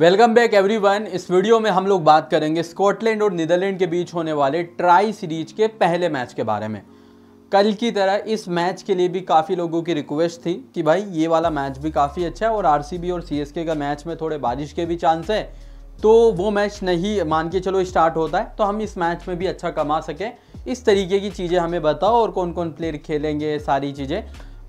welcome back everyone इस video में हम लोग बात करेंगे स्कॉटलैंड और नीदरलैंड के बीच होने वाले ट्राई सीरीज के पहले मैच के बारे में कल की तरह इस मैच के लिए भी काफ़ी लोगों की रिक्वेस्ट थी कि भाई ये वाला मैच भी काफ़ी अच्छा है और आरसीबी और सीएसके का मैच में थोड़े बारिश के भी चांस है तो वो मैच नहीं मान के चलो स्टार्ट होता है तो हम इस मैच में भी अच्छा कमा सकें इस तरीके की चीज़ें हमें बताओ और कौन कौन प्लेयर खेलेंगे सारी चीज़ें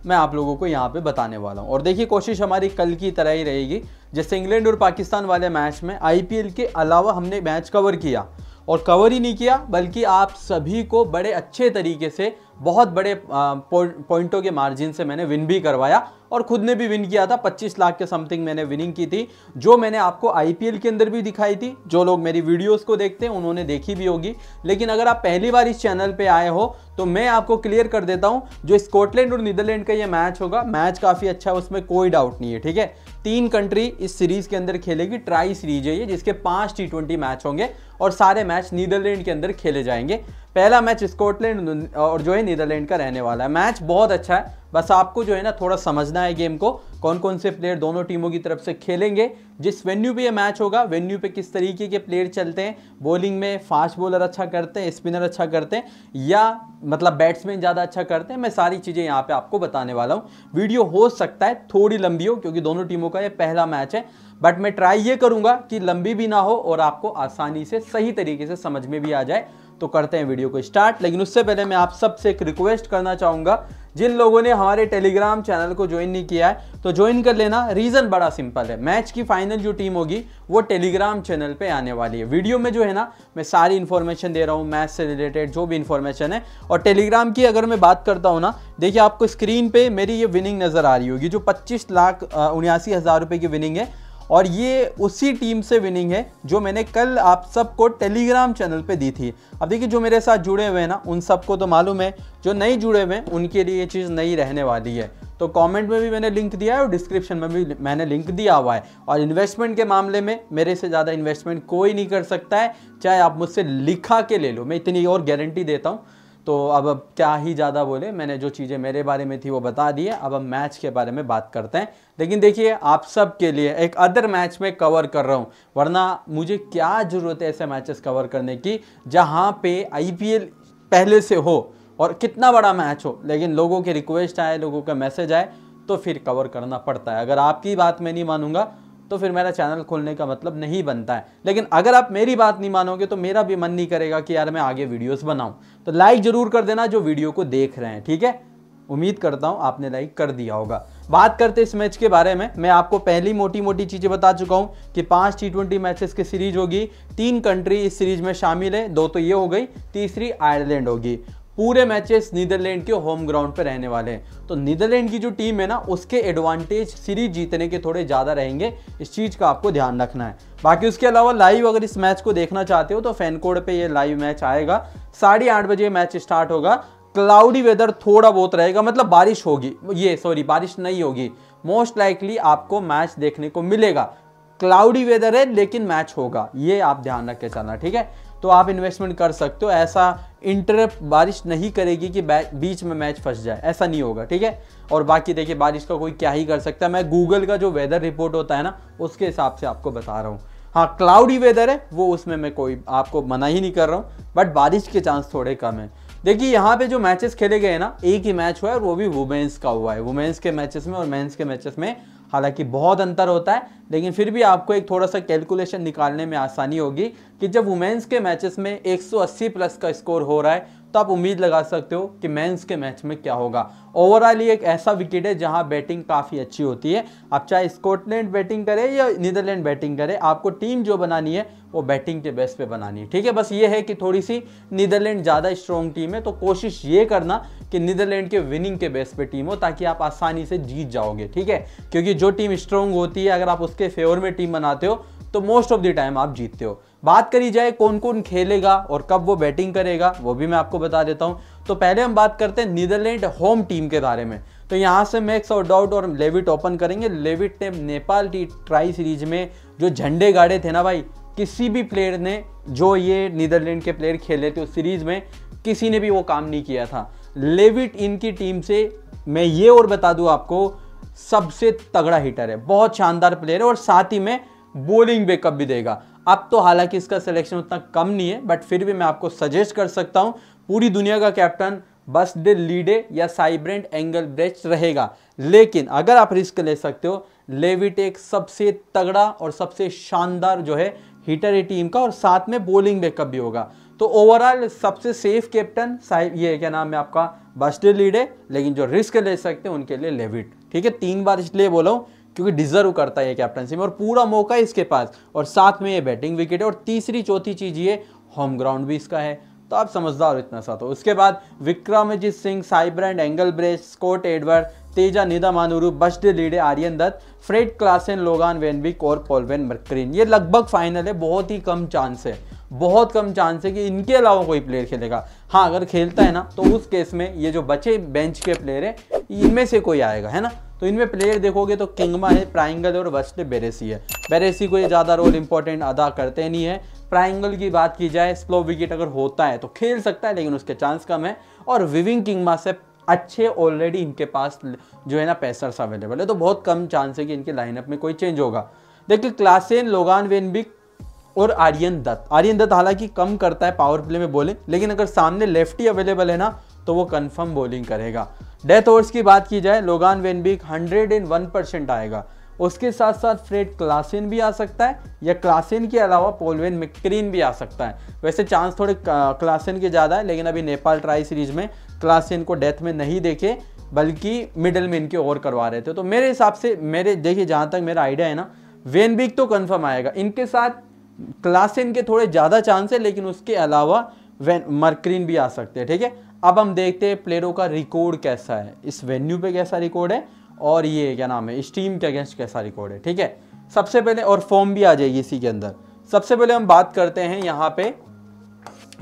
मैं आप लोगों को यहाँ पे बताने वाला हूँ और देखिए कोशिश हमारी कल की तरह ही रहेगी जैसे इंग्लैंड और पाकिस्तान वाले मैच में आईपीएल के अलावा हमने मैच कवर किया और कवर ही नहीं किया बल्कि आप सभी को बड़े अच्छे तरीके से बहुत बड़े पॉइंटों के मार्जिन से मैंने विन भी करवाया और खुद ने भी विन किया था 25 लाख के समथिंग मैंने विनिंग की थी जो मैंने आपको आईपीएल के अंदर भी दिखाई थी जो लोग मेरी वीडियोस को देखते हैं उन्होंने देखी भी होगी लेकिन अगर आप पहली बार इस चैनल पे आए हो तो मैं आपको क्लियर कर देता हूँ जो स्कॉटलैंड और नीदरलैंड का ये मैच होगा मैच काफ़ी अच्छा है उसमें कोई डाउट नहीं है ठीक है तीन कंट्री इस सीरीज के अंदर खेलेगी ट्राई सीरीज है ये जिसके पांच टी ट्वेंटी मैच होंगे और सारे मैच नीदरलैंड के अंदर खेले जाएंगे पहला मैच स्कॉटलैंड और जो है नीदरलैंड का रहने वाला है मैच बहुत अच्छा है बस आपको जो है ना थोड़ा समझना है गेम को कौन कौन से प्लेयर दोनों टीमों की तरफ से खेलेंगे जिस वेन्यू पे ये मैच होगा वेन्यू पे किस तरीके के प्लेयर चलते हैं बॉलिंग में फास्ट बॉलर अच्छा करते हैं स्पिनर अच्छा करते हैं या मतलब बैट्समैन ज़्यादा अच्छा करते हैं मैं सारी चीज़ें यहाँ पर आपको बताने वाला हूँ वीडियो हो सकता है थोड़ी लंबी हो क्योंकि दोनों टीमों का यह पहला मैच है बट मैं ट्राई ये करूँगा कि लंबी भी ना हो और आपको आसानी से सही तरीके से समझ में भी आ जाए तो करते हैं वीडियो को स्टार्ट लेकिन उससे पहले मैं आप सबसे एक रिक्वेस्ट करना चाहूँगा जिन लोगों ने हमारे टेलीग्राम चैनल को ज्वाइन नहीं किया है तो ज्वाइन कर लेना रीज़न बड़ा सिंपल है मैच की फाइनल जो टीम होगी वो टेलीग्राम चैनल पे आने वाली है वीडियो में जो है ना मैं सारी इन्फॉर्मेशन दे रहा हूँ मैच से रिलेटेड जो भी इन्फॉर्मेशन है और टेलीग्राम की अगर मैं बात करता हूँ ना देखिए आपको स्क्रीन पर मेरी ये विनिंग नज़र आ रही होगी जो पच्चीस लाख उन्यासी हज़ार रुपये की विनिंग है और ये उसी टीम से विनिंग है जो मैंने कल आप सबको टेलीग्राम चैनल पे दी थी अब देखिए जो मेरे साथ जुड़े हुए हैं ना उन सबको तो मालूम है जो नहीं जुड़े हुए हैं उनके लिए ये चीज़ नहीं रहने वाली है तो कमेंट में भी मैंने लिंक दिया है और डिस्क्रिप्शन में भी मैंने लिंक दिया हुआ है और इन्वेस्टमेंट के मामले में मेरे से ज़्यादा इन्वेस्टमेंट कोई नहीं कर सकता है चाहे आप मुझसे लिखा के ले लो मैं इतनी और गारंटी देता हूँ तो अब अब क्या ही ज़्यादा बोले मैंने जो चीज़ें मेरे बारे में थी वो बता दी है अब हम मैच के बारे में बात करते हैं लेकिन देखिए आप सब के लिए एक अदर मैच में कवर कर रहा हूँ वरना मुझे क्या ज़रूरत है ऐसे मैचेस कवर करने की जहाँ पे आईपीएल पहले से हो और कितना बड़ा मैच हो लेकिन लोगों के रिक्वेस्ट आए लोगों का मैसेज आए तो फिर कवर करना पड़ता है अगर आपकी बात मैं नहीं मानूंगा तो फिर मेरा चैनल खोलने का मतलब नहीं बनता है लेकिन अगर आप मेरी बात नहीं मानोगे तो मेरा भी मन नहीं करेगा कि यार मैं आगे वीडियोस बनाऊं तो लाइक ज़रूर कर देना जो वीडियो को देख रहे हैं ठीक है उम्मीद करता हूं आपने लाइक कर दिया होगा बात करते इस मैच के बारे में मैं आपको पहली मोटी मोटी चीज़ें बता चुका हूं कि पांच टी ट्वेंटी मैचेस की सीरीज होगी तीन कंट्री इस सीरीज में शामिल है दो तो ये हो गई तीसरी आयरलैंड होगी पूरे मैचेस नीदरलैंड के होम ग्राउंड पर रहने वाले हैं तो नीदरलैंड की जो टीम है ना उसके एडवांटेज सीरीज जीतने के थोड़े ज़्यादा रहेंगे इस चीज़ का आपको ध्यान रखना है बाकी उसके अलावा लाइव अगर इस मैच को देखना चाहते हो तो फैन कोड पे ये लाइव मैच आएगा साढ़े आठ बजे मैच स्टार्ट होगा क्लाउडी वेदर थोड़ा बहुत रहेगा मतलब बारिश होगी ये सॉरी बारिश नहीं होगी मोस्ट लाइकली आपको मैच देखने को मिलेगा क्लाउडी वेदर है लेकिन मैच होगा ये आप ध्यान रख के चलना ठीक है तो आप इन्वेस्टमेंट कर सकते हो ऐसा इंटरप्ट बारिश नहीं करेगी कि बीच में मैच फंस जाए ऐसा नहीं होगा ठीक है और बाकी देखिए बारिश का कोई क्या ही कर सकता है मैं गूगल का जो वेदर रिपोर्ट होता है ना उसके हिसाब से आपको बता रहा हूँ हाँ क्लाउडी वेदर है वो उसमें मैं कोई आपको मना ही नहीं कर रहा हूँ बट बारिश के चांस थोड़े कम है देखिए यहाँ पे जो मैचेस खेले गए ना एक ही मैच हुआ है और वो भी वुमेन्स का हुआ है वुमेन्स के मैचेस में और मेन्स के मैचेस में हालांकि बहुत अंतर होता है लेकिन फिर भी आपको एक थोड़ा सा कैलकुलेशन निकालने में आसानी होगी कि जब वुमेंस के मैचेस में 180 प्लस का स्कोर हो रहा है तो आप उम्मीद लगा सकते हो कि मेंस के मैच में क्या होगा ओवरऑल ये एक ऐसा विकेट है जहां बैटिंग काफ़ी अच्छी होती है आप चाहे स्कॉटलैंड बैटिंग करें या नीदरलैंड बैटिंग करें आपको टीम जो बनानी है वो बैटिंग के बेस पे बनानी है ठीक है बस ये है कि थोड़ी सी नीदरलैंड ज़्यादा स्ट्रॉन्ग टीम है तो कोशिश ये करना कि नीदरलैंड के विनिंग के बेस पर टीम हो ताकि आप आसानी से जीत जाओगे ठीक है क्योंकि जो टीम स्ट्रॉन्ग होती है अगर आप उसके फेवर में टीम बनाते हो तो मोस्ट ऑफ द टाइम आप जीतते हो बात करी जाए कौन कौन खेलेगा और कब वो बैटिंग करेगा वो भी मैं आपको बता देता हूँ तो पहले हम बात करते हैं नीदरलैंड होम टीम के बारे में तो यहाँ से मैक्स और डाउट और लेविट ओपन करेंगे लेविट ने नेपाल टी ट्राई सीरीज में जो झंडे गाड़े थे ना भाई किसी भी प्लेयर ने जो ये नीदरलैंड के प्लेयर खेले थे उस सीरीज़ में किसी ने भी वो काम नहीं किया था लेविट इनकी टीम से मैं ये और बता दूँ आपको सबसे तगड़ा हिटर है बहुत शानदार प्लेयर है और साथ ही में बोलिंग बैकअप भी देगा अब तो हालांकि इसका सिलेक्शन उतना कम नहीं है बट फिर भी मैं आपको सजेस्ट कर सकता हूं पूरी दुनिया का कैप्टन बस डे लीडे या साइब्रेंट एंगल ब्रेच रहेगा लेकिन अगर आप रिस्क ले सकते हो लेविट एक सबसे तगड़ा और सबसे शानदार जो है हीटर है टीम का और साथ में बोलिंग बैकअप भी होगा तो ओवरऑल सबसे सेफ कैप्टन साहिब ये क्या नाम है आपका बस्टर लीड है लेकिन जो रिस्क ले सकते हैं उनके लिए लेविट ठीक है तीन बार इसलिए बोला हूँ क्योंकि डिजर्व करता है ये कैप्टनसी में और पूरा मौका है इसके पास और साथ में ये बैटिंग विकेट है और तीसरी चौथी चीज़ ये होम ग्राउंड भी इसका है तो आप समझदार इतना सा तो उसके बाद Vikramjit Singh Sybrand Engelbrecht Scott Edward Teja Nidamanuru Bas de Leede Aryan Dutt Fred Klaassen Logan van Beek और पोलवेन मर्क्रीन ये लगभग फाइनल है बहुत ही कम चांस है बहुत कम चांस है कि इनके अलावा कोई प्लेयर खेलेगा हाँ अगर खेलता है ना तो उस केस में ये जो बचे बेंच के प्लेयर है इनमें से कोई आएगा है ना तो इनमें प्लेयर देखोगे तो किंगमा है प्राइंगल और वस्ट बेरेसी है बेरेसी को ये ज़्यादा रोल इंपॉर्टेंट अदा करते नहीं है प्राइंगल की बात की जाए स्लो विकेट अगर होता है तो खेल सकता है लेकिन उसके चांस कम है और विविंग किंगमा से अच्छे ऑलरेडी इनके पास जो है ना पैसर्स अवेलेबल है तो बहुत कम चांस है कि इनके लाइनअप में कोई चेंज होगा देखिए क्लासेन लोगान वेनबिक और आर्यन दत्त आर्यन दत्त हालांकि कम करता है पावर प्ले में बोले लेकिन अगर सामने लेफ्टी अवेलेबल है ना तो वो कन्फर्म बॉलिंग करेगा डेथ ओवर्स की बात की जाए Logan van van Beek hundred and one percent आएगा उसके साथ साथ फ्रेड क्लासिन भी आ सकता है या क्लासिन के अलावा पोलवेन मिक्रीन भी आ सकता है वैसे चांस थोड़े क्लासिन के ज़्यादा है लेकिन अभी नेपाल ट्राई सीरीज में क्लासिन को डेथ में नहीं देखे बल्कि मिडल में इनके ओवर करवा रहे थे तो मेरे हिसाब से मेरे देखिए जहाँ तक मेरा आइडिया है ना वेन वेनबिक तो कन्फर्म आएगा इनके साथ क्लासिन के थोड़े ज़्यादा चांस है लेकिन उसके अलावा वेन मर्क्रीन भी आ सकते हैं ठीक है अब हम देखते हैं प्लेयरों का रिकॉर्ड कैसा है इस वेन्यू पे कैसा रिकॉर्ड है और ये क्या नाम है इस टीम के अगेंस्ट कैसा रिकॉर्ड है ठीक है सबसे पहले और फॉर्म भी आ जाएगी इसी के अंदर सबसे पहले हम बात करते हैं यहाँ पे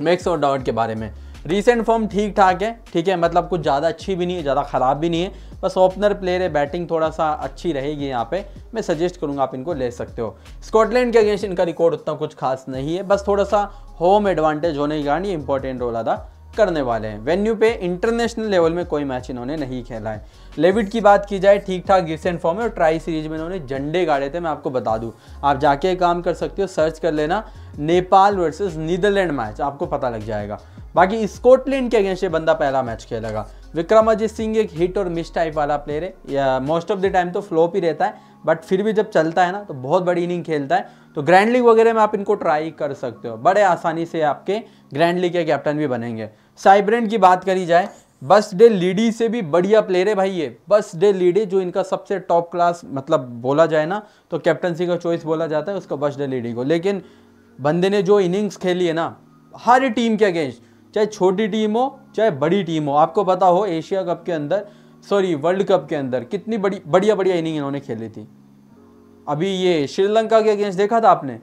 मैक्स और डॉट के बारे में रिसेंट फॉर्म ठीक ठाक है ठीक है मतलब कुछ ज़्यादा अच्छी भी नहीं है ज़्यादा ख़राब भी नहीं है बस ओपनर प्लेयर है बैटिंग थोड़ा सा अच्छी रहेगी यहाँ पे मैं सजेस्ट करूँगा आप इनको ले सकते हो स्कॉटलैंड के अगेंस्ट इनका रिकॉर्ड उतना कुछ खास नहीं है बस थोड़ा सा होम एडवांटेज होने के कारण ये इंपॉर्टेंट रोल अदा करने वाले हैं वेन्यू पे इंटरनेशनल लेवल में कोई मैच इन्होंने नहीं खेला है लेविड की बात की जाए ठीक ठाक रिसेंट फॉर्म है और ट्राई सीरीज में इन्होंने झंडे गाड़े थे मैं आपको बता दूँ आप जाके काम कर सकते हो सर्च कर लेना नेपाल वर्सेज नीदरलैंड मैच आपको पता लग जाएगा बाकी स्कॉटलैंड के अगेंस्ट ये बंदा पहला मैच खेलेगा विक्रमाजीत सिंह एक हिट और मिस टाइप वाला प्लेयर है या मोस्ट ऑफ द टाइम तो फ्लॉप ही रहता है बट फिर भी जब चलता है ना तो बहुत बड़ी इनिंग खेलता है तो ग्रैंड लीग वगैरह में आप इनको ट्राई कर सकते हो बड़े आसानी से आपके ग्रैंड लीग के कैप्टन भी बनेंगे साइब्रेंट की बात करी जाए बस डे लीडी से भी बढ़िया प्लेयर है भाई ये बस डे लीडी जो इनका सबसे टॉप क्लास मतलब बोला जाए ना तो कैप्टनसी का चॉइस बोला जाता है उसका बस डे लीडी को लेकिन बंदे ने जो इनिंग्स खेली है ना हर टीम के अगेंस्ट चाहे छोटी टीम हो चाहे बड़ी टीम हो आपको पता हो एशिया कप के अंदर सॉरी वर्ल्ड कप के अंदर कितनी बड़ी बढ़िया बढ़िया इनिंग इन्होंने खेली थी अभी ये श्रीलंका के अगेंस्ट देखा था आपने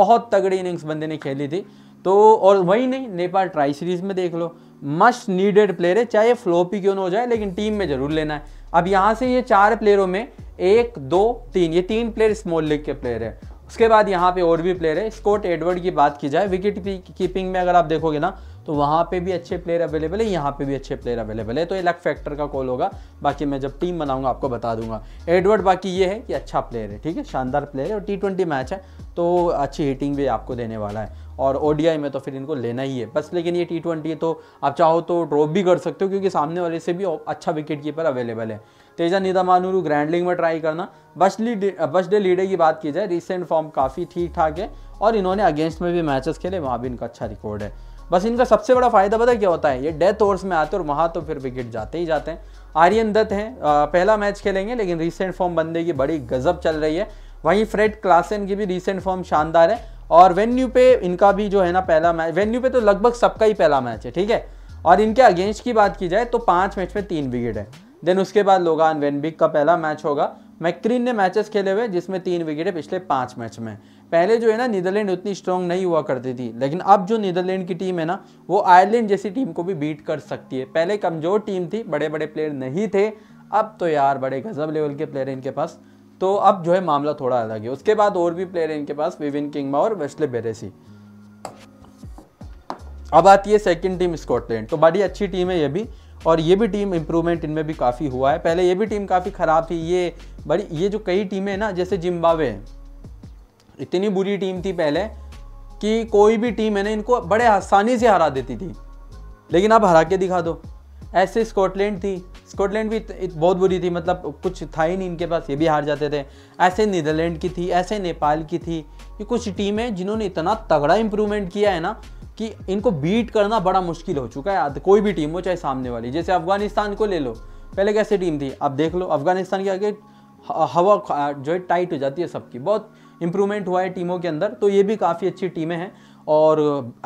बहुत तगड़ी इनिंग्स बंदे ने खेली थी तो और वही नहीं नेपाल ट्राई सीरीज़ में देख लो मस्ट नीडेड प्लेयर है चाहे फ्लोपी क्यों ना हो जाए लेकिन टीम में ज़रूर लेना है अब यहाँ से ये चार प्लेयरों में एक दो तीन ये तीन प्लेयर स्मॉल लीग के प्लेयर है उसके बाद यहाँ पे और भी प्लेयर है स्कॉट एडवर्ड की बात की जाए विकेट कीपिंग में अगर आप देखोगे ना तो वहाँ पे भी अच्छे प्लेयर अवेलेबल है यहाँ पे भी अच्छे प्लेयर अवेलेबल है तो ये लक फैक्टर का कॉल होगा बाकी मैं जब टीम बनाऊंगा आपको बता दूंगा एडवर्ड बाकी ये है कि अच्छा प्लेयर है ठीक है शानदार प्लेयर है और टी ट्वेंटी मैच है तो अच्छी हिटिंग भी आपको देने वाला है और ओडीआई में तो फिर इनको लेना ही है बस लेकिन ये टी ट्वेंटी है तो आप चाहो तो ड्रॉप भी कर सकते हो क्योंकि सामने वाले से भी अच्छा विकेट कीपर अवेलेबल है तेजा निदामानुरु ग्रैंडलिंग में ट्राई करना बशली डे लीडे की बात की जाए रिसेंट फॉर्म काफ़ी ठीक ठाक है और इन्होंने अगेंस्ट में भी मैचेस खेले वहाँ भी इनका अच्छा रिकॉर्ड है बस इनका सबसे बड़ा फ़ायदा पता क्या होता है ये डेथ ओवर्स में आते हैं और वहाँ तो फिर विकेट जाते ही जाते हैं आर्यन दत्त हैं पहला मैच खेलेंगे लेकिन रिसेंट फॉर्म बंदे की बड़ी गजब चल रही है वहीं फ्रेड क्लासन की भी रिसेंट फॉर्म शानदार है और वेन्यू पे इनका भी जो है ना पहला मैच वेन्यू पे तो लगभग सबका ही पहला मैच है ठीक है और इनके अगेंस्ट की बात की जाए तो पाँच मैच में तीन विकेट है देन उसके बाद लोगान वेनबिक का पहला मैच होगा मैक्रीन ने मैचेस खेले हुए जिसमें तीन विकेट है पिछले पाँच मैच में पहले जो है ना नीदरलैंड उतनी स्ट्रांग नहीं हुआ करती थी लेकिन अब जो नीदरलैंड की टीम है ना वो आयरलैंड जैसी टीम को भी बीट कर सकती है पहले कमज़ोर टीम थी बड़े बड़े प्लेयर नहीं थे अब तो यार बड़े गजब लेवल के प्लेयर हैं इनके पास तो अब जो है मामला थोड़ा अलग है उसके बाद और भी प्लेयर हैं इनके पास विविन किंगमा और वेस्ले बेरेसी अब आती है सेकंड टीम स्कॉटलैंड तो बड़ी अच्छी टीम है ये भी और ये भी टीम इम्प्रूवमेंट इनमें भी काफ़ी हुआ है पहले ये भी टीम काफ़ी ख़राब थी ये बड़ी ये जो कई टीमें हैं ना जैसे जिम्बावे इतनी बुरी टीम थी पहले कि कोई भी टीम है ना इनको बड़े आसानी से हरा देती थी लेकिन आप हरा के दिखा दो ऐसे स्कॉटलैंड थी स्कॉटलैंड भी बहुत बुरी थी मतलब कुछ था ही नहीं इनके पास ये भी हार जाते थे ऐसे नीदरलैंड की थी ऐसे नेपाल की थी ये कुछ टीमें जिन्होंने इतना तगड़ा इम्प्रूवमेंट किया है ना कि इनको बीट करना बड़ा मुश्किल हो चुका है कोई भी टीम हो चाहे सामने वाली जैसे अफगानिस्तान को ले लो पहले कैसे टीम थी अब देख लो अफगानिस्तान के आगे हवा जो है टाइट हो जाती है सबकी बहुत इंप्रूवमेंट हुआ है टीमों के अंदर तो ये भी काफ़ी अच्छी टीमें हैं और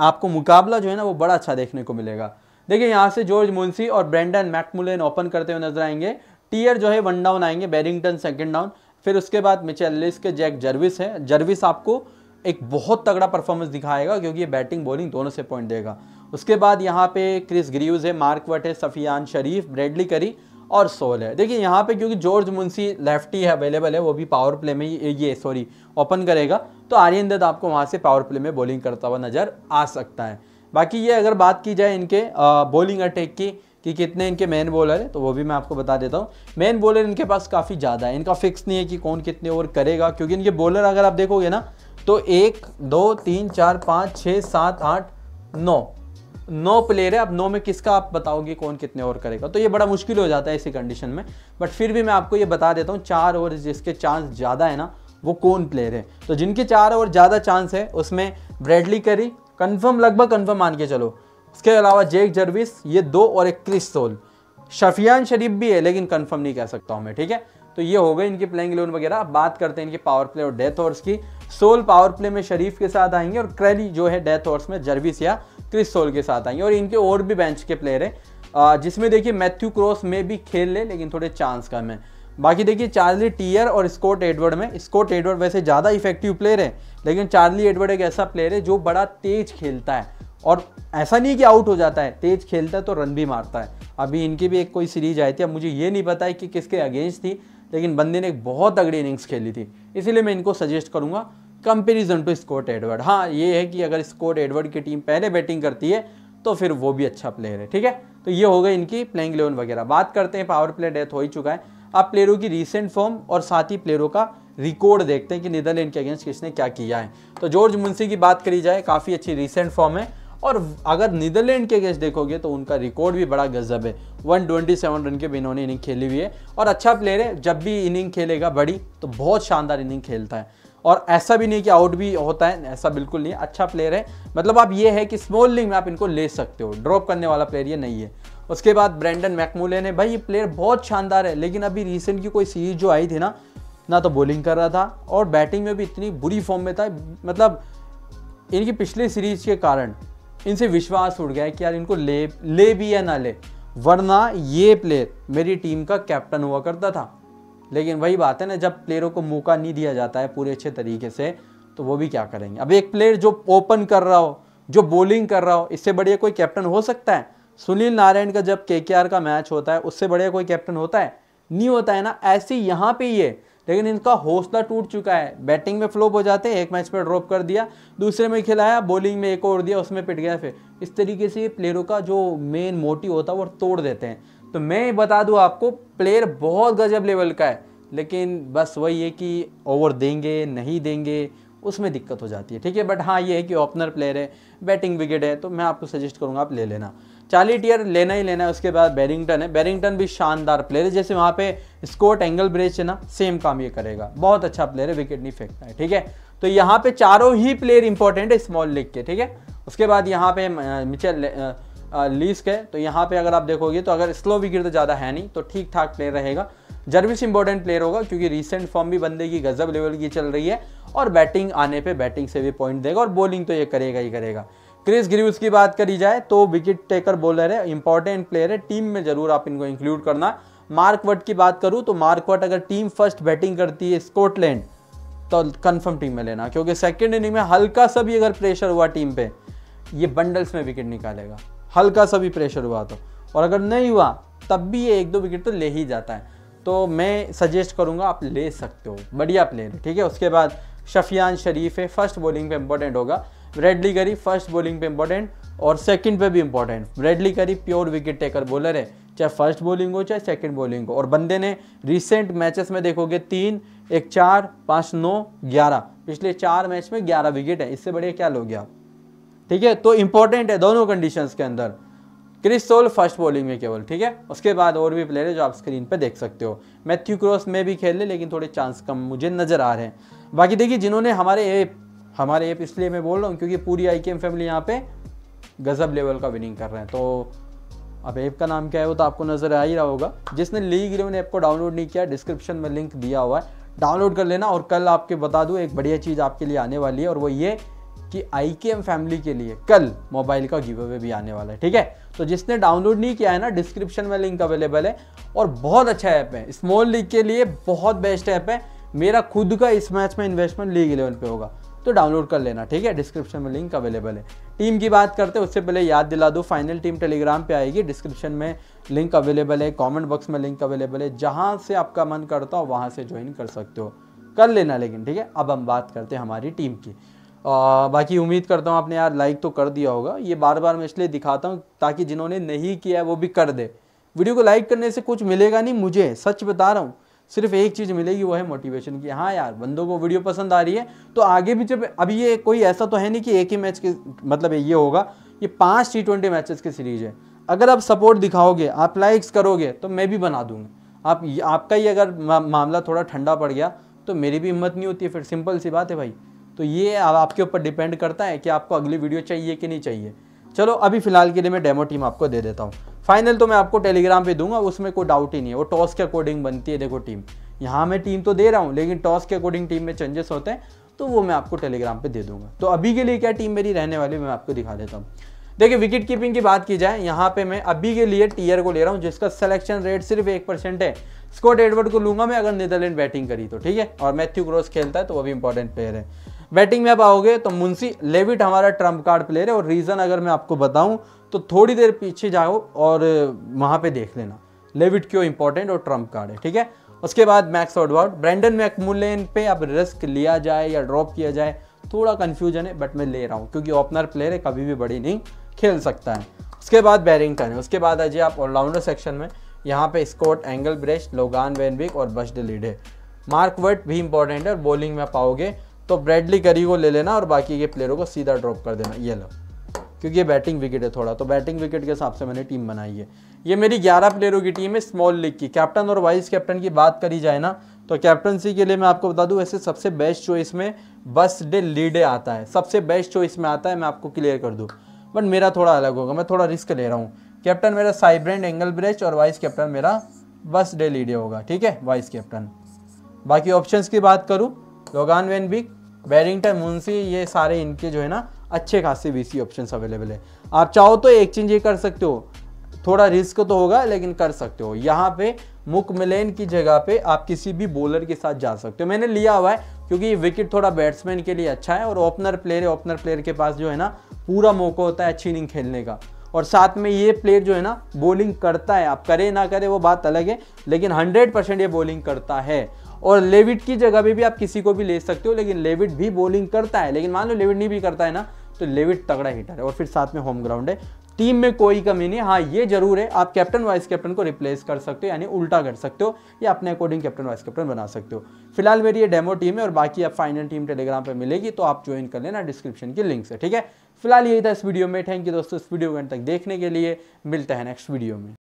आपको मुकाबला जो है ना वो बड़ा अच्छा देखने को मिलेगा देखिए यहाँ से जॉर्ज मुंसी और ब्रेंडन मैकमुलन ओपन करते हुए नजर आएंगे टीयर जो है वन डाउन आएंगे बैरिंगटन सेकेंड डाउन फिर उसके बाद मिचेलिस के जैक जर्विस है जर्विस आपको एक बहुत तगड़ा परफॉर्मेंस दिखाएगा क्योंकि ये बैटिंग बॉलिंग दोनों से पॉइंट देगा उसके बाद यहाँ पे क्रिस ग्रीव्स है मार्कवट है सफियान शरीफ ब्रेडली करी और सोल है देखिए यहाँ पे क्योंकि जॉर्ज मुंशी लेफ्टी है अवेलेबल है वो भी पावर प्ले में ये सॉरी ओपन करेगा तो आर्यन दत्त आपको वहाँ से पावर प्ले में बॉलिंग करता हुआ नज़र आ सकता है बाकी ये अगर बात की जाए इनके बॉलिंग अटैक की कि कितने इनके मेन बॉलर है तो वो भी मैं आपको बता देता हूँ मेन बॉलर इनके पास काफ़ी ज़्यादा है इनका फिक्स नहीं है कि कौन कितने ओवर करेगा क्योंकि इनके बॉलर अगर आप देखोगे ना तो एक दो तीन चार पाँच छः सात आठ नौ नौ प्लेयर है अब नौ में किसका आप बताओगे कौन कितने ओवर करेगा तो ये बड़ा मुश्किल हो जाता है इसी कंडीशन में बट फिर भी मैं आपको ये बता देता हूँ चार ओवर जिसके चांस ज़्यादा है ना वो कौन प्लेयर है तो जिनके चार ओवर ज़्यादा चांस है उसमें ब्रेडली करी कन्फर्म लगभग कन्फर्म मान के चलो उसके अलावा जेक जर्विस ये दो और एक क्रिस सोल शफियान शरीफ भी है लेकिन कन्फर्म नहीं कह सकता हूँ मैं ठीक है तो ये हो गए इनके प्लेइंग इलेवन वगैरह अब बात करते हैं इनके पावर प्ले और डेथ हॉर्स की सोल पावर प्ले में शरीफ के साथ आएंगे और क्रेली जो है डेथ हॉर्स में जर्विस या क्रिस सोल के साथ आएंगे और इनके और भी बेंच के प्लेयर हैं जिसमें देखिए मैथ्यू क्रॉस में भी खेल ले, लेकिन थोड़े चांस कम है बाकी देखिए चार्ली टीयर और स्कॉट एडवर्ड में स्कॉट एडवर्ड वैसे ज़्यादा इफेक्टिव प्लेयर है लेकिन चार्ली एडवर्ड एक ऐसा प्लेयर है जो बड़ा तेज खेलता है और ऐसा नहीं कि आउट हो जाता है तेज खेलता है तो रन भी मारता है अभी इनकी भी एक कोई सीरीज आई थी अब मुझे ये नहीं पता है कि किसके अगेंस्ट थी लेकिन बंदे ने एक बहुत तगड़ी इनिंग्स खेली थी इसीलिए मैं इनको सजेस्ट करूंगा कंपेरिजन टू स्कॉट एडवर्ड हाँ ये है कि अगर स्कॉट एडवर्ड की टीम पहले बैटिंग करती है तो फिर वो भी अच्छा प्लेयर है ठीक है तो ये हो गए इनकी प्लेइंग इलेवन वगैरह बात करते हैं पावर प्ले डेथ हो ही चुका है आप प्लेयरों की रिसेंट फॉर्म और साथ ही प्लेयरों का रिकॉर्ड देखते हैं कि नीदरलैंड के अगेंस्ट किसने क्या किया है तो जॉर्ज मुंसी की बात करी जाए काफ़ी अच्छी रिसेंट फॉर्म है और अगर नीदरलैंड के अगेंस्ट देखोगे तो उनका रिकॉर्ड भी बड़ा गजब है 127 रन के भी इन्होंने इनिंग खेली हुई है और अच्छा प्लेयर है जब भी इनिंग खेलेगा बड़ी तो बहुत शानदार इनिंग खेलता है और ऐसा भी नहीं कि आउट भी होता है ऐसा बिल्कुल नहीं अच्छा प्लेयर है मतलब आप ये है कि स्मॉल लिंग में आप इनको ले सकते हो ड्रॉप करने वाला प्लेयर ये नहीं है उसके बाद ब्रैंडन मैकमूले ने भाई ये प्लेयर बहुत शानदार है लेकिन अभी रिसेंट की कोई सीरीज जो आई थी ना ना तो बॉलिंग कर रहा था और बैटिंग में भी इतनी बुरी फॉर्म में था मतलब इनकी पिछली सीरीज के कारण इनसे विश्वास उड़ गया कि यार इनको ले ले भी या ना ले वरना ये प्लेयर मेरी टीम का कैप्टन हुआ करता था लेकिन वही बात है ना जब प्लेयरों को मौका नहीं दिया जाता है पूरे अच्छे तरीके से तो वो भी क्या करेंगे अब एक प्लेयर जो ओपन कर रहा हो जो बॉलिंग कर रहा हो इससे बढ़िया कोई कैप्टन हो सकता है सुनील नारायण का जब के का मैच होता है उससे बढ़िया कोई कैप्टन होता है नहीं होता है ना ऐसे यहाँ पे ये लेकिन इनका हौसला टूट चुका है बैटिंग में फ्लोप हो जाते हैं एक मैच पर ड्रॉप कर दिया दूसरे में खिलाया बॉलिंग में एक ओवर दिया उसमें पिट गया फिर इस तरीके से ये प्लेयरों का जो मेन मोटिव होता है वो तोड़ देते हैं तो मैं बता दूँ आपको प्लेयर बहुत गजब लेवल का है लेकिन बस वही है कि ओवर देंगे नहीं देंगे उसमें दिक्कत हो जाती है ठीक है बट हाँ ये है कि ओपनर प्लेयर है बैटिंग विकेट है तो मैं आपको सजेस्ट करूँगा आप ले लेना चार्ली टीयर लेना ही लेना है उसके बाद बैरिंगटन है बैरिंगटन भी शानदार प्लेयर है जैसे वहाँ पे स्कोट एंगल ब्रेच है ना सेम काम ये करेगा बहुत अच्छा प्लेयर है विकेट नहीं फेंकता है ठीक है तो यहाँ पे चारों ही प्लेयर इंपॉर्टेंट है स्मॉल लीग के ठीक है उसके बाद यहाँ पे मिचल लीस के तो यहाँ पे अगर आप देखोगे तो अगर स्लो विकेट तो ज़्यादा है नहीं तो ठीक ठाक प्लेयर रहेगा जर्विस इंपॉर्टेंट प्लेयर होगा क्योंकि रिसेंट फॉर्म भी बंदे की गजब लेवल की चल रही है और बैटिंग आने पर बैटिंग से भी पॉइंट देगा और बॉलिंग तो ये करेगा ही करेगा क्रिस ग्रीव्स की बात करी जाए तो विकेट टेकर बॉलर है इंपॉर्टेंट प्लेयर है टीम में जरूर आप इनको इंक्लूड करना मार्कवट की बात करूँ तो मार्कवट अगर टीम फर्स्ट बैटिंग करती है स्कॉटलैंड तो कन्फर्म टीम में लेना क्योंकि सेकेंड इनिंग में हल्का सा भी अगर प्रेशर हुआ टीम पे ये बंडल्स में विकेट निकालेगा हल्का सा भी प्रेशर हुआ तो और अगर नहीं हुआ तब भी ये एक दो विकेट तो ले ही जाता है तो मैं सजेस्ट करूँगा आप ले सकते हो बढ़िया प्लेयर ठीक है उसके बाद शफियान शरीफ है फर्स्ट बॉलिंग पे इंपॉर्टेंट होगा ब्रेडली करी फर्स्ट बॉलिंग पे इंपॉर्टेंट और सेकंड पे भी important Bradley Currie pure wicket taker bowler है चाहे फर्स्ट बॉलिंग हो चाहे सेकंड बॉलिंग हो और बंदे ने रिसेंट मैचेस में देखोगे तीन एक चार पाँच नौ ग्यारह पिछले चार मैच में ग्यारह विकेट है इससे बढ़िया क्या लोगे आप ठीक है तो इंपॉर्टेंट है दोनों कंडीशंस के अंदर क्रिस सोल फर्स्ट बॉलिंग में केवल ठीक है उसके बाद और भी प्लेयर है जो आप स्क्रीन पर देख सकते हो मैथ्यू क्रॉस में भी खेल ले, लेकिन थोड़े चांस कम मुझे नज़र आ रहे हैं बाकी देखिए जिन्होंने हमारे हमारे ऐप इसलिए मैं बोल रहा हूँ क्योंकि पूरी आई फैमिली यहाँ पे गज़ब लेवल का विनिंग कर रहे हैं तो अब ऐप का नाम क्या है वो तो आपको नज़र आ ही रहा होगा जिसने लीग इलेवन ऐप को डाउनलोड नहीं किया डिस्क्रिप्शन में लिंक दिया हुआ है डाउनलोड कर लेना और कल आपके बता दूँ एक बढ़िया चीज़ आपके लिए आने वाली है और वो ये कि आई के एम फैमिली के लिए कल मोबाइल का गिव अवे भी आने वाला है ठीक है तो जिसने डाउनलोड नहीं किया है ना डिस्क्रिप्शन में लिंक अवेलेबल है और बहुत अच्छा ऐप है स्मॉल लीग के लिए बहुत बेस्ट ऐप है मेरा खुद का इस मैच में इन्वेस्टमेंट लीग इलेवन पे होगा तो डाउनलोड कर लेना ठीक है डिस्क्रिप्शन में लिंक अवेलेबल है टीम की बात करते हैं उससे पहले याद दिला दो फाइनल टीम टेलीग्राम पे आएगी डिस्क्रिप्शन में लिंक अवेलेबल है कमेंट बॉक्स में लिंक अवेलेबल है जहाँ से आपका मन करता हो वहाँ से ज्वाइन कर सकते हो कर लेना लेकिन ठीक है अब हम बात करते हैं हमारी टीम की आ, बाकी उम्मीद करता हूँ आपने यार लाइक तो कर दिया होगा ये बार बार मैं इसलिए दिखाता हूँ ताकि जिन्होंने नहीं किया है वो भी कर दे वीडियो को लाइक करने से कुछ मिलेगा नहीं मुझे सच बता रहा हूँ सिर्फ एक चीज़ मिलेगी वो है मोटिवेशन की हाँ यार बंदों को वीडियो पसंद आ रही है तो आगे भी जब अभी ये कोई ऐसा तो है नहीं कि एक ही मैच के मतलब ये होगा ये पाँच टी ट्वेंटी मैचेस की सीरीज है अगर आप सपोर्ट दिखाओगे आप लाइक्स करोगे तो मैं भी बना दूंगा आप आपका ही अगर मामला थोड़ा ठंडा पड़ गया तो मेरी भी हिम्मत नहीं होती है फिर सिंपल सी बात है भाई तो ये आपके ऊपर डिपेंड करता है कि आपको अगली वीडियो चाहिए कि नहीं चाहिए चलो अभी फिलहाल के लिए मैं डेमो टीम आपको दे देता हूँ फाइनल तो मैं आपको टेलीग्राम पे दूंगा उसमें कोई डाउट ही नहीं है वो टॉस के अकॉर्डिंग बनती है देखो टीम यहाँ मैं टीम तो दे रहा हूँ लेकिन टॉस के अकॉर्डिंग टीम में चेंजेस होते हैं तो वो मैं आपको टेलीग्राम पे दे दूंगा तो अभी के लिए क्या टीम मेरी रहने वाली मैं आपको दिखा देता हूँ देखिए विकेट कीपिंग की बात की जाए यहाँ पे मैं अभी के लिए टीयर को ले रहा हूँ जिसका सिलेक्शन रेट सिर्फ एक परसेंट है स्कॉट एडवर्ड को लूंगा मैं अगर नीदरलैंड बैटिंग करी तो ठीक है और मैथ्यू क्रॉस खेलता है तो वो भी इंपॉर्टेंट प्लेयर है बैटिंग में आप आओगे तो मुंशी लेविट हमारा ट्रम्प कार्ड प्लेयर है और रीज़न अगर मैं आपको बताऊं तो थोड़ी देर पीछे जाओ और वहाँ पे देख लेना लेविट क्यों इंपॉर्टेंट और ट्रम्प कार्ड है ठीक है उसके बाद मैक्स ऑडवाउट ब्रैंडन मैकमुलेन पे अब रिस्क लिया जाए या ड्रॉप किया जाए थोड़ा कन्फ्यूजन है बट मैं ले रहा हूँ क्योंकि ओपनर प्लेयर है कभी भी बड़ी नहीं खेल सकता है उसके बाद बैरिंगटन है उसके बाद अजय आप ऑलराउंडर सेक्शन में यहाँ पे Scott Engelbrecht Logan van Beek और बस्ट लीड है मार्क वर्ट भी इंपॉर्टेंट है और बॉलिंग में पाओगे तो ब्रेडली करी को ले लेना और बाकी के प्लेयरों को सीधा ड्रॉप कर देना ये लो क्योंकि ये बैटिंग विकेट है थोड़ा तो बैटिंग विकेट के हिसाब से मैंने टीम बनाई है ये मेरी 11 प्लेयरों की टीम है स्मॉल लीग की कैप्टन और वाइस कैप्टन की बात करी जाए ना तो कैप्टनसी के लिए मैं आपको बता दूं ऐसे सबसे बेस्ट चॉइस में बस डे लीडे आता है सबसे बेस्ट चॉइस में आता है मैं आपको क्लियर कर दूँ बट मेरा थोड़ा अलग होगा मैं थोड़ा रिस्क ले रहा हूँ कैप्टन मेरा साइब्रेंड एंगल ब्रेच और वाइस कैप्टन मेरा बस डे लीडे होगा ठीक है वाइस कैप्टन बाकी ऑप्शन की बात करूँ Logan van Beek Berrington Munsey ये सारे इनके जो है ना अच्छे खासे वी सी ऑप्शन अवेलेबल है आप चाहो तो एक्सचेंज ये कर सकते हो थोड़ा रिस्क तो होगा लेकिन कर सकते हो यहाँ पे मिलेन की जगह पे आप किसी भी बॉलर के साथ जा सकते हो मैंने लिया हुआ है क्योंकि विकेट थोड़ा बैट्समैन के लिए अच्छा है और ओपनर प्लेयर है ओपनर प्लेयर के पास जो है ना पूरा मौका होता है अच्छी इनिंग खेलने का और साथ में ये प्लेयर जो है ना बॉलिंग करता है आप करे ना करे वो बात अलग है लेकिन 100 परसेंट ये बॉलिंग करता है और लेविट की जगह पे भी आप किसी को भी ले सकते हो लेकिन लेविट भी बॉलिंग करता है लेकिन मान लो लेविट नहीं भी करता है ना तो लेविट तगड़ा हिटर है और फिर साथ में होम ग्राउंड है टीम में कोई कमी नहीं हाँ ये जरूर है आप कैप्टन वाइस कैप्टन को रिप्लेस कर सकते हो यानी उल्टा कर सकते हो या अपने अकॉर्डिंग कैप्टन वाइस कैप्टन बना सकते हो फिलहाल मेरी ये डेमो टीम है और बाकी आप फाइनल टीम टेलीग्राम पर मिलेगी तो आप ज्वाइन कर लेना डिस्क्रिप्शन की लिंक से ठीक है फिलहाल यही था इस वीडियो में थैंक यू दोस्तों इस वीडियो को एंड तक देखने के लिए मिलता है नेक्स्ट वीडियो में